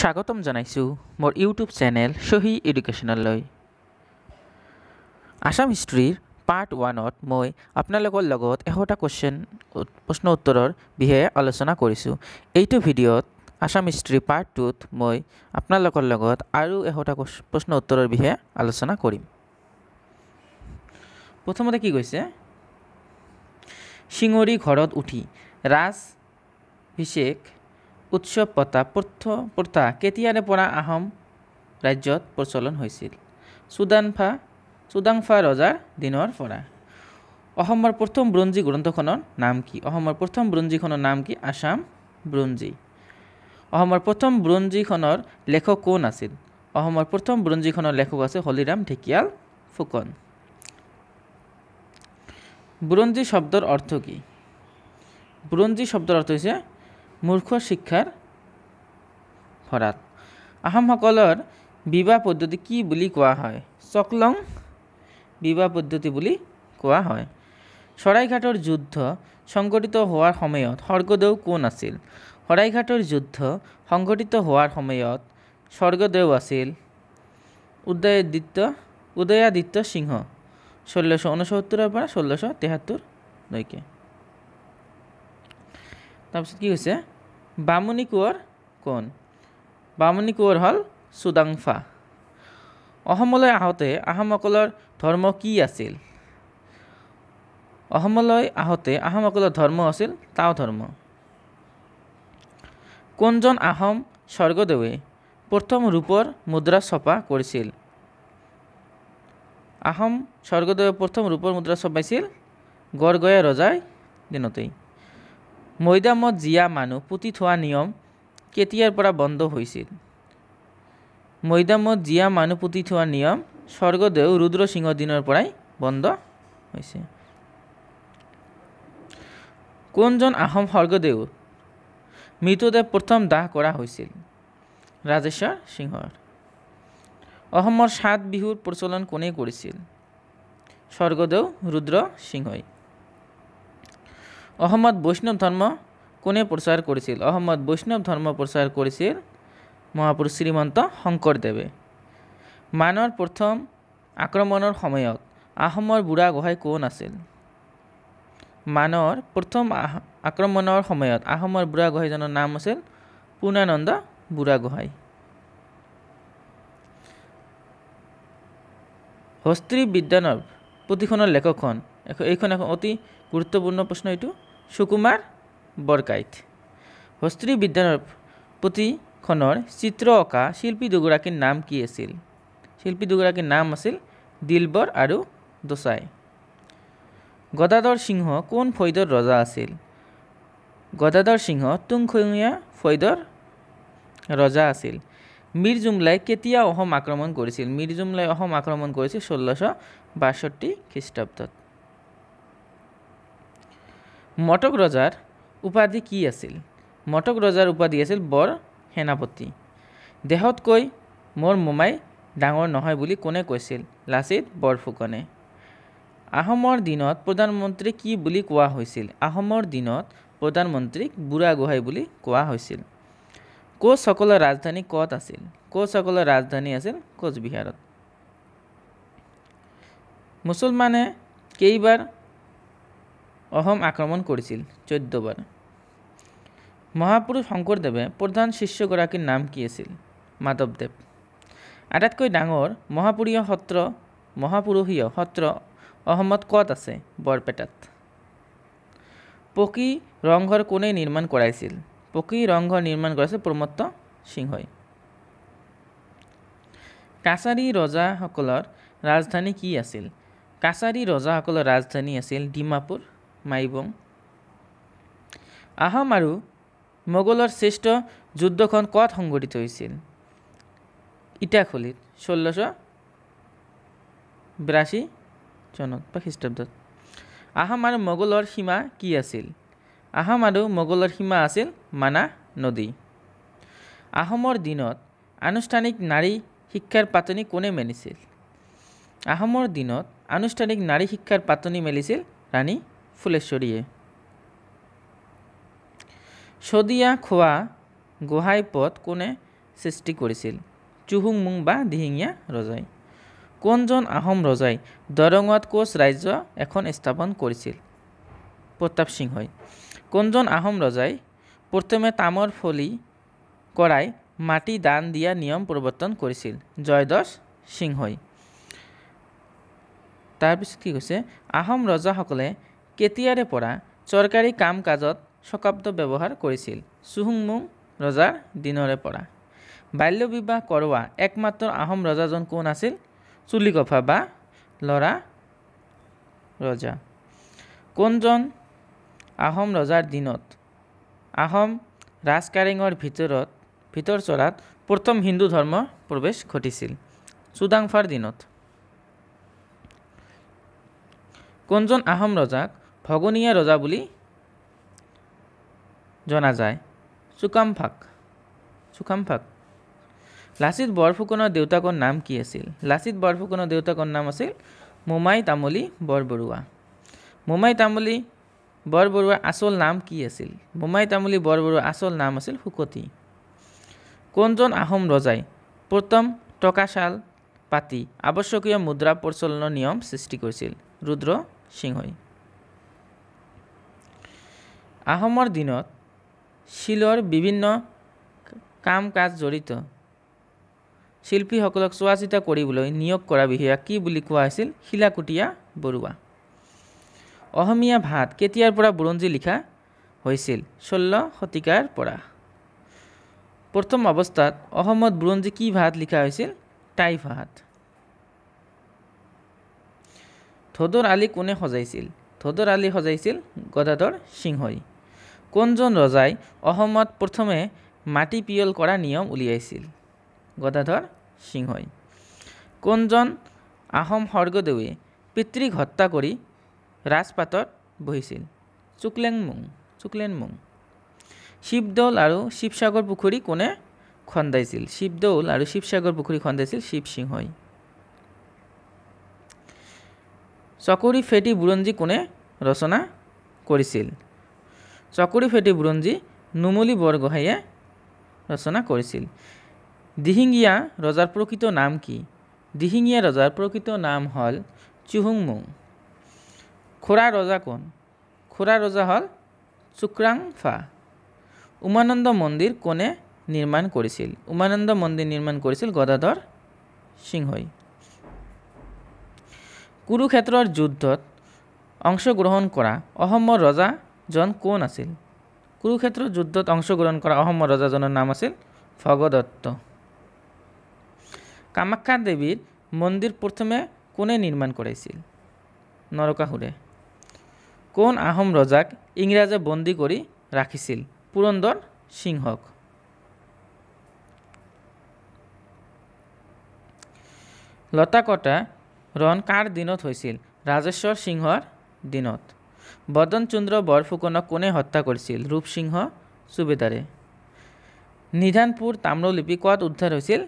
স্বাগতম জনাইছোঁ মোৰ ইউটিউব চেনেল চহী এডুকেশ্যনলৈ আসাম হিষ্ট্ৰীৰ পাৰ্ট ওৱানত মই আপোনালোকৰ লগত এশটা কোশ্চেন প্ৰশ্ন উত্তৰৰ বিষয়ে আলোচনা কৰিছোঁ এইটো ভিডিঅ'ত আসাম হিস্ট্রি পার্ট টুত মই আপোনালোকৰ লগত আৰু এশটা প্ৰশ্ন উত্তৰৰ বিষয়ে আলোচনা কৰিম প্ৰথমতে কি কৈছে শিঙৰি ঘৰত উঠি ৰাজ অভিষেক উৎসৱ পতা প্ৰথ প্রথা কেতিয়াৰে পৰা আহোম ৰাজ্যত প্ৰচলন হৈছিল চুদানফা চুদাংফা ৰজাৰ দিনৰ পৰা অসমৰ প্ৰথম ব্ৰঞ্জী গ্ৰন্থখনৰ নাম কি অসমৰ প্ৰথম ব্ৰঞ্জীখনৰ নাম কি আছাম ব্ৰঞ্জী অসমৰ প্ৰথম ব্ৰঞ্জীখনৰ লেখক কোন আছিল অসমৰ প্ৰথম ব্ৰঞ্জীখনৰ লেখক আছে হলিৰাম ঢেকিয়াল ফুকন ব্ৰঞ্জী শব্দৰ অৰ্থ কি ব্ৰঞ্জী শব্দৰ অৰ্থ হৈছে মূৰ্খ শিক্ষাৰ ভৰাত আহোমসকলৰ বিবাহ পদ্ধতি কি বুলি কোৱা হয় চকলং বিবাহ পদ্ধতি বুলি কোৱা হয় শৰাইঘাটৰ যুদ্ধ সংঘটিত হোৱাৰ সময়ত স্বৰ্গদেউ কোন আছিল শৰাইঘাটৰ যুদ্ধ সংঘটিত হোৱাৰ সময়ত স্বৰ্গদেউ আছিল উদয়াদিত্য উদয়াদিত্য সিংহ ষোল্লশ ঊনসত্তৰৰ পৰা ষোল্লশ তেসত্তৰলৈকে তাৰপিছত কি হৈছে বামুনি কোঁৱৰ কোন বামুনি কোঁৱৰ হ'ল চুদাংফা অসমলৈ আহোঁতে আহোমসকলৰ ধৰ্ম কি আছিল অসমলৈ আহোঁতে আহোমসকলৰ ধৰ্ম আছিল তাও ধৰ্ম কোনজন আহোম স্বৰ্গদেৱে প্ৰথম ৰূপৰ মুদ্ৰা ছপা কৰিছিল আহোম স্বৰ্গদেৱে প্ৰথম ৰূপৰ মুদ্ৰা ছপাইছিল গড়গঞা ৰজাৰ দিনতেই মৈদামত জীয়া মানুহ পুতি থোৱা নিয়ম কেতিয়াৰ পৰা বন্ধ হৈছিল মৈদামত জীয়া মানুহ পুতি থোৱা নিয়ম স্বৰ্গদেউ ৰুদ্ৰ সিঙৰ দিনৰ পৰাই বন্ধ হৈছে কোনজন আহোম স্বৰ্গদেউ মৃতদেহ প্ৰথম দাহ কৰা হৈছিল ৰাজেশ্বৰ সিংহৰ অসমৰ সাত বিহুৰ প্ৰচলন কোনে কৰিছিল স্বৰ্গদেউ ৰুদ্ৰ সিংহই অসমত বৈষ্ণৱ ধৰ্ম কোনে প্ৰচাৰ কৰিছিল অসমত বৈষ্ণৱ ধৰ্ম প্ৰচাৰ কৰিছিল মহাপুৰুষ শ্ৰীমন্ত শংকৰদেৱে মানৰ প্ৰথম আক্ৰমণৰ সময়ত আহোমৰ বুঢ়াগোহাঁই কোন আছিল মানৰ প্ৰথম আক্ৰমণৰ সময়ত আহোমৰ বুঢ়াগোহাঁইজনৰ নাম আছিল পূৰ্ণানন্দ বুঢ়াগোহাঁই হস্ত্ৰী বিদ্যানৱ পুথিখনৰ লেখকখন এইখন এখন অতি গুৰুত্বপূৰ্ণ প্ৰশ্ন এইটো সুকুমার বৰকাইত হস্ত্ৰী বিদ্যানৰ পুথিখনৰ চিত্ৰ অঁকা শিল্পী দুগৰাকীৰ নাম কি আছিল শিল্পী দুগৰাকীৰ নাম আছিল দিলবৰ আৰু দোচাই গদাধৰ সিংহ কোন ফৈদৰ ৰজা আছিল গদাধৰ সিংহ তুংখঙীয়া ফৈদৰ ৰজা আছিল মীৰ জুমলাই কেতিয়া অসম আক্ৰমণ কৰিছিল মীৰ জুমলাই অসম আক্ৰমণ কৰিছিল ষোল্লশ বাষষ্ঠি খ্ৰীষ্টাব্দত মটক ৰজাৰ উপাধি কি আছিল মটক ৰজাৰ উপাধি আছিল বৰ সেনাপতি দেহতকৈ মোৰ মোমাই ডাঙৰ নহয় বুলি কোনে কৈছিল লাচিত বৰফুকনে আহোমৰ দিনত প্ৰধানমন্ত্ৰী কি বুলি কোৱা হৈছিল আহোমৰ দিনত প্ৰধানমন্ত্ৰীক বুঢ়া বুঢ়াগোহাঁই বুলি কোৱা হৈছিল কোচসকলৰ ৰাজধানী ক'ত আছিল কোচসকলৰ ৰাজধানী আছিল কোচবিহাৰত মুছলমানে কেইবাৰ অহম আক্রমণ কৰিছিল চৈধ্যবাৰ মহাপুৰুষ শংকৰদেৱে প্ৰধান শিষ্যগৰাকীৰ নাম কি আছিল মাধৱদেৱ আটাইতকৈ ডাঙৰ মহাপুৰীয় সত্ৰ মহাপুৰুষীয় সত্ৰ অসমত ক'ত আছে বৰপেটাত পকী ৰংঘৰ কোনে নিৰ্মাণ কৰাইছিল পকী ৰংঘৰ নিৰ্মাণ কৰাইছিল প্ৰমত্ত সিংহই কাছাৰী ৰজাসকলৰ ৰাজধানী কি আছিল কাছাৰী ৰজাসকলৰ ৰাজধানী আছিল ডিমাপুৰ মাইবং আহোম আৰু মোগলৰ শ্ৰেষ্ঠ যুদ্ধখন ক'ত সংঘটিত হৈছিল ইটাখলিত ষোল্লশ বিৰাশী চনত বা খ্ৰীষ্টাব্দত আহোম আৰু মোগলৰ সীমা কি আছিল আহোম আৰু মোগলৰ সীমা আছিল মানা নদী আহোমৰ দিনত আনুষ্ঠানিক নাৰী শিক্ষাৰ পাতনি কোনে মেলিছিল আহোমৰ দিনত আনুষ্ঠানিক নাৰী শিক্ষাৰ পাতনি মেলিছিল ৰাণী ফুলেশ্বরীয়ে সদিয়া খোয়া গোহাই পথ কোনে সৃষ্টি কৰিছিল চুহুং মুং বা দিহিঙীয়া ৰজাই কোনজন আহোম ৰজাই দৰঙত কোচ ৰাজ্য এখন স্থাপন কৰিছিল প্ৰতাপ সিংহই কোনজন আহোম ৰজাই প্ৰথমে তামৰ ফলি কৰাই মাটি দান দিয়া নিয়ম প্ৰৱৰ্তন কৰিছিল জয়দছ সিংহই তাৰপিছত কি কৈছে আহোম ৰজাসকলে কেতিয়াৰে পৰা চৰকাৰী কাম কাজত চকাব্দ ব্যৱহাৰ কৰিছিল চুহুংমুং ৰজাৰ দিনৰে পৰা বাল্য বিবাহ কৰোৱা একমাত্ৰ আহোম ৰজাজন কোন আছিল চুলি চুলিকফা বা ল'ৰা ৰজা কোনজন আহোম ৰজাৰ দিনত আহোম ৰাজকাৰেঙৰ ভিতৰত ভিতৰ চৰাত প্ৰথম হিন্দু ধৰ্ম প্ৰৱেশ ঘটিছিল চুদাংফাৰ দিনত কোনজন আহোম ৰজাক ভগনীয়া ৰজা বুলি জনা যায় চুকামফাক চুকামফাক লাচিত বৰফুকনৰ দেউতাকৰ নাম কি আছিল লাচিত বৰফুকনৰ দেউতাকৰ নাম আছিল মোমাই তামুলি বৰবৰুৱা মোমাই তামুলি বৰবৰুৱাৰ আচল নাম কি আছিল মোমাই তামুলি বৰবৰুৱাৰ আচল নাম আছিল শুকতি কোনজন আহোম ৰজাই প্ৰথম টকাশাল পাতি আৱশ্যকীয় মুদ্ৰা প্ৰচলনৰ নিয়ম সৃষ্টি কৰিছিল ৰুদ্ৰ সিংহই আহোমৰ দিনত শিলৰ বিভিন্ন কাম কাজ জড়িত শিল্পীসকলক চোৱা চিতা কৰিবলৈ নিয়োগ কৰা বিষয়া কি বুলি কোৱা হৈছিল শিলাকুটীয়া বৰুৱা অসমীয়া ভাত কেতিয়াৰ পৰা বুৰঞ্জী লিখা হৈছিল ষোল্ল শতিকাৰ পৰা প্ৰথম অৱস্থাত অসমত বুৰঞ্জী কি ভাত লিখা হৈছিল টাই ভাত ধদৰ আলি কোনে সজাইছিল ধদৰ আলি সজাইছিল গদাধৰ সিংহই কোনজন ৰজাই অসমত প্ৰথমে মাটি পিয়ল কৰা নিয়ম উলিয়াইছিল গদাধৰ সিংহই কোনজন আহোম স্বৰ্গদেৱে পিতৃক হত্যা কৰি ৰাজপাতত বহিছিল চুকলেংমুং চুকলেনমুং শিৱদৌল আৰু শিৱসাগৰ পুখুৰী কোনে খন্দাইছিল শিৱদৌল আৰু শিৱসাগৰ পুখুৰী খন্দাইছিল শিৱসিংহই চকৰি ফেটি বুৰঞ্জী কোনে ৰচনা কৰিছিল চকৰি ফেটি বুৰঞ্জী নুমলী বৰগোহাঁয়ে ৰচনা কৰিছিল দিহিঙীয়া ৰজাৰ প্ৰকৃত নাম কি দিহিঙীয়া ৰজাৰ প্ৰকৃত নাম হ'ল চুহুংমুং খোৰা ৰজা কোন খোৰা ৰজা হ'ল চুক্ৰাংফা উমানন্দ মন্দিৰ কোনে নিৰ্মাণ কৰিছিল উমানন্দ মন্দিৰ নিৰ্মাণ কৰিছিল গদাধৰ সিংহই কুৰুক্ষেত্ৰৰ যুদ্ধত অংশগ্ৰহণ কৰা অসমৰ ৰজা জন কোন আছিল কুৰুক্ষেত্ৰ যুদ্ধত অংশগ্ৰহণ কৰা অসমৰ ৰজাজনৰ নাম আছিল ভগদত্ত কামাখ্যা দেৱীৰ মন্দিৰ প্ৰথমে কোনে নিৰ্মাণ কৰাইছিল নৰকাসুৰে কোন আহোম ৰজাক ইংৰাজে বন্দী কৰি ৰাখিছিল পুৰন্দৰ সিংহক লতা ৰণ কাৰ দিনত হৈছিল ৰাজেশ্বৰ সিংহৰ দিনত বদন চন্দ্ৰ বৰফুকনক কোনে হত্যা কৰিছিল ৰূপসিংহ চুবেদাৰে নিধানপুৰ তাম্ৰলিপি ক'ত উদ্ধাৰ হৈছিল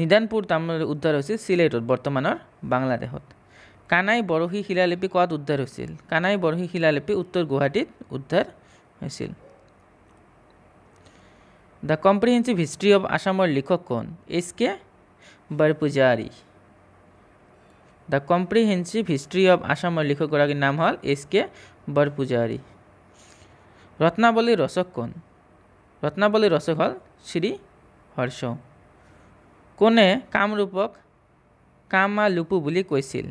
নিধানপুৰ তাম্ৰলিপি উদ্ধাৰ হৈছিল চিলেটত বৰ্তমানৰ বাংলাদেশত কানাই বৰশী শিলালিপি ক'ত উদ্ধাৰ হৈছিল কানাই বৰশী শিলালিপি উত্তৰ গুৱাহাটীত উদ্ধাৰ হৈছিল দ্য কম্প্ৰিহেঞ্চিভ হিষ্ট্ৰী অৱ আছামৰ লিখক কোন S K Barpujari the comprehensive history of আসামৰ লিখকগৰাকীৰ নাম হ'ল এছ কে বৰপূজাৰী ৰত্নাৱলী ৰচক কোন ৰত্নাৱলী ৰচক হ'ল শ্ৰী হৰ্ষ কোনে কামৰূপক কামালুপু বুলি কৈছিল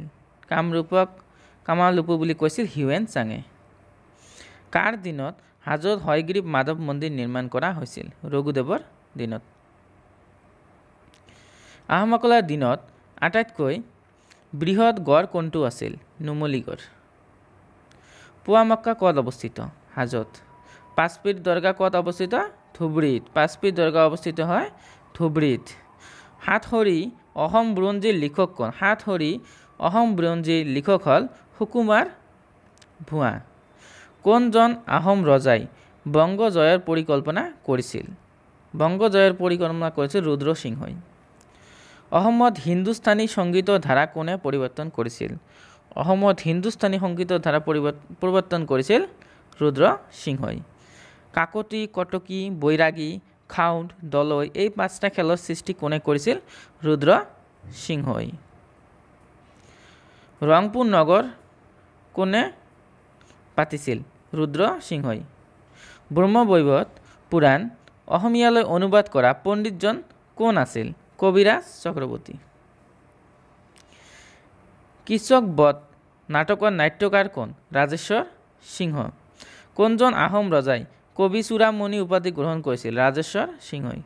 কামৰূপক কামালুপু বুলি কৈছিল হিউৱেন চাঙে কাৰ দিনত হাজত হয়গ্ৰীব মাধৱ মন্দিৰ নিৰ্মাণ কৰা হৈছিল ৰঘুদেৱৰ দিনত আহোমসকলৰ দিনত আটাইতকৈ বৃহৎ গড় কোনটো আছিল নুমলীগড় পোৱামক্কা ক'ত অৱস্থিত হাজত পাঁচপীঠ দৰ্গা ক'ত অৱস্থিত ধুবুৰীত পাঁচপিঠ দৰ্গা অৱস্থিত হয় ধুবুৰীত সাতসৰী অসম বুৰঞ্জীৰ লিখক কোন সাতসৰী অসম বুৰঞ্জীৰ লিখক হ'ল সুকুমাৰ ভুৱা কোনজন আহোম ৰজাই বংগজয়ৰ পৰিকল্পনা কৰিছিল বংগজয়ৰ পৰিকল্পনা কৰিছিল ৰুদ্ৰ সিংহই অসমত হিন্দুস্তানী সংগীতৰ ধাৰা কোনে পৰিৱৰ্তন কৰিছিল অসমত হিন্দুস্তানী সংগীতৰ ধাৰা পৰিৱৰ্তন পৰিৱৰ্তন কৰিছিল ৰুদ্ৰ সিংহই কাকতি কটকী বৈৰাগী খাউণ্ড দলৈ এই পাঁচটা খেলৰ সৃষ্টি কোনে কৰিছিল ৰুদ্ৰ সিংহই ৰংপুৰ নগৰ কোনে পাতিছিল ৰুদ্ৰ সিংহই ব্ৰহ্মবৈৱত পুৰাণ অসমীয়ালৈ অনুবাদ কৰা পণ্ডিতজন কোন আছিল কবিরাজ চক্রবৰ্তী কৃষক বধ নাটকৰ নাট্যকাৰ কোন ৰাজেশ্বৰ সিংহ কোনজন আহোম ৰজাই কবি চূড়ামণি উপাধি গ্ৰহণ কৰিছিল ৰাজেশ্বৰ সিংহই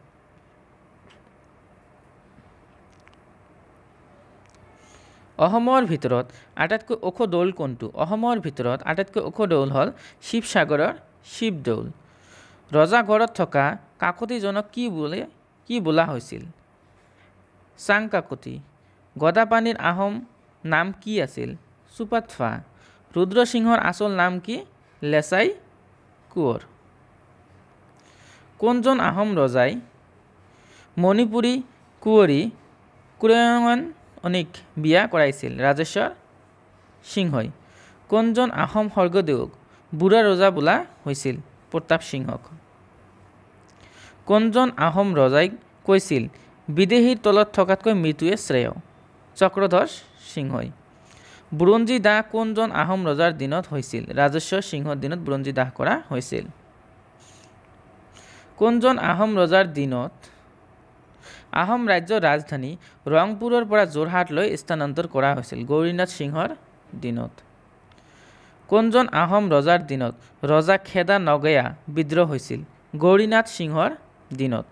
অসমৰ ভিতৰত আটাইতকৈ ওখ দৌল কোনটো অসমৰ ভিতৰত আটাইতকৈ ওখ দৌল হ'ল শিৱসাগৰৰ শিৱদৌল ৰজাঘৰত থকা কাকতিজনক কি বোলে কি বোলা হৈছিল চাং চাংকাকতি গদাপানীৰ আহোম নাম কি আছিল চুপাতফা ৰুদ্ৰসিংহৰ আচল নাম কি লেচাই কোঁৱৰ কোনজন আহোম ৰজাই মণিপুৰী কুঁৱৰী কুৰেয়নিক বিয়া কৰাইছিল ৰাজেশ্বৰ সিংহই কোনজন আহোম স্বৰ্গদেউক বুঢ়া ৰজা বোলা হৈছিল প্ৰতাপ সিংহক কোনজন আহোম ৰজাই কৈছিল বিদেশীৰ তলত থকাতকৈ মৃত্যুৱে শ্ৰেয় চক্ৰধৰ সিংহই বুৰঞ্জী দাহ কোনজন আহোম ৰজাৰ দিনত হৈছিল ৰাজস্ব সিংহৰ দিনত বুৰঞ্জী দাহ কৰা হৈছিল কোনজন আহোম ৰজাৰ দিনত আহোম ৰাজ্যৰ ৰাজধানী ৰংপুৰৰ পৰা যোৰহাটলৈ স্থানান্তৰ কৰা হৈছিল গৌৰীনাথ সিংহৰ দিনত কোনজন আহোম ৰজাৰ দিনত ৰজা খেদা নগেয়া বিদ্ৰোহ হৈছিল গৌৰীনাথ সিংহৰ দিনত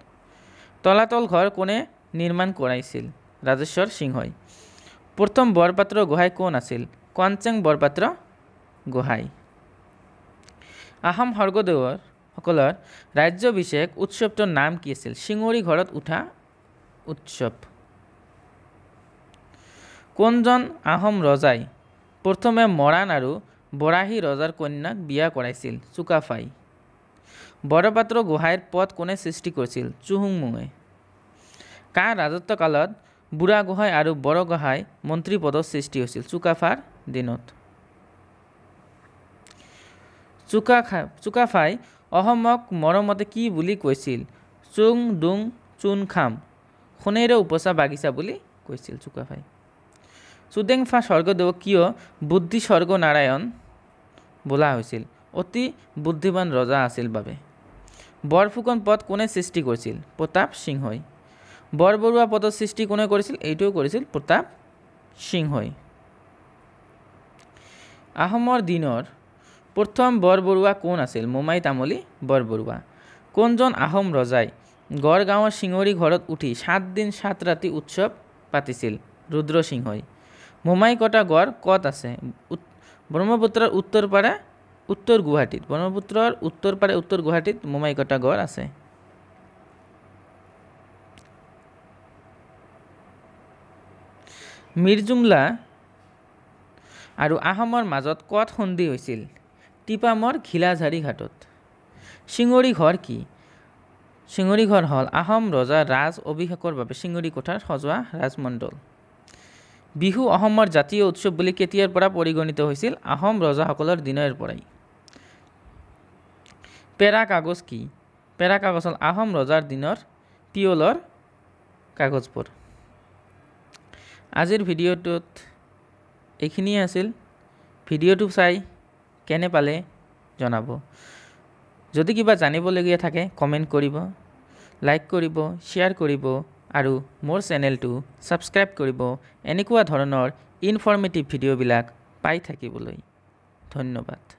তলাতল ঘৰ কোনে নিৰ্মাণ কৰাইছিল ৰাজেশ্বৰ সিংহই প্ৰথম বৰপাত্ৰ গোহাঁই কোন আছিল কঞ্চেং বৰপাত্ৰ গোহাঁই আহোম স্বৰ্গদেৱৰসকলৰ ৰাজ্যভিষেক উৎসৱটোৰ নাম কি আছিল চিঙৰি ঘৰত উঠা উৎসৱ কোনজন আহোম ৰজাই প্ৰথমে মৰাণ আৰু বৰাহী ৰজাৰ কন্যাক বিয়া কৰাইছিল চুকাফাই বৰপাত্ৰ গোহাঁইৰ পদ কোনে সৃষ্টি কৰিছিল চুহুংমুঙে কাৰ ৰাজত্বকালত বুঢ়াগোহাঁই আৰু বৰগোহাঁই মন্ত্ৰী পদৰ সৃষ্টি হৈছিল চুকাফাৰ দিনত চুকাফা চুকাফাই অসমক মৰমতে কি বুলি কৈছিল চুং ডুং চুন খাম সোণেৰে উপচা বাগিচা বুলি কৈছিল চুকাফাই চুডেংফা স্বৰ্গদেৱ কিয় বুদ্ধি স্বৰ্গ নাৰায়ণ বোলা হৈছিল অতি বুদ্ধিমান ৰজা আছিল বাবে বৰফুকন পদ কোনে সৃষ্টি কৰিছিল প্ৰতাপ সিংহই বৰবৰুৱা পদৰ সৃষ্টি কোনে কৰিছিল এইটোও কৰিছিল প্ৰতাপ সিংহই আহোমৰ দিনৰ প্ৰথম বৰবৰুৱা কোন আছিল মোমাই তামলি বৰবৰুৱা কোনজন আহোম ৰজাই গড়গাঁৱৰ চিঙৰি ঘৰত উঠি সাত দিন সাত ৰাতি উৎসৱ পাতিছিল রুদ্র সিংহই মোমাই কটা গড় ক'ত আছে ব্ৰহ্মপুত্ৰৰ উত্তৰ পাড়া উত্তৰ গুৱাহাটীত ব্ৰহ্মপুত্ৰৰ উত্তৰ পাৰে উত্তৰ গুৱাহাটীত মোমাই কটা গড় আছে মিৰ্জুমলা আৰু আহোমৰ মাজত কট সন্ধি হৈছিল টিপামৰ ঘিলাঝাৰী ঘাটত চিঙৰি ঘৰ কি চিঙৰি ঘৰ হ'ল আহোম ৰজা ৰাজ অভিষেকৰ বাবে চিঙৰি কোঠাৰ সজোৱা ৰাজমণ্ডল বিহু অসমৰ জাতীয় উৎসৱ বুলি কেতিয়াৰ পৰা পৰিগণিত হৈছিল আহোম ৰজাসকলৰ দিনৰ পৰাই পেৰা কাগজ কি পেৰা কাগজ হ'ল আহোম ৰজাৰ দিনৰ পিয়লৰ কাগজবোৰ আজিৰ ভিডিঅ'টোত এইখিনিয়ে আছিল ভিডিঅ'টো চাই কেনে পালে জনাব যদি কিবা জানিবলগীয়া থাকে কমেণ্ট কৰিব লাইক কৰিব শ্বেয়াৰ কৰিব আৰু মোৰ চেনেলটো ছাবস্ক্ৰাইব কৰিব এনেকুৱা ধৰণৰ ইনফৰ্মেটিভ ভিডিঅ'বিলাক পাই থাকিবলৈ ধন্যবাদ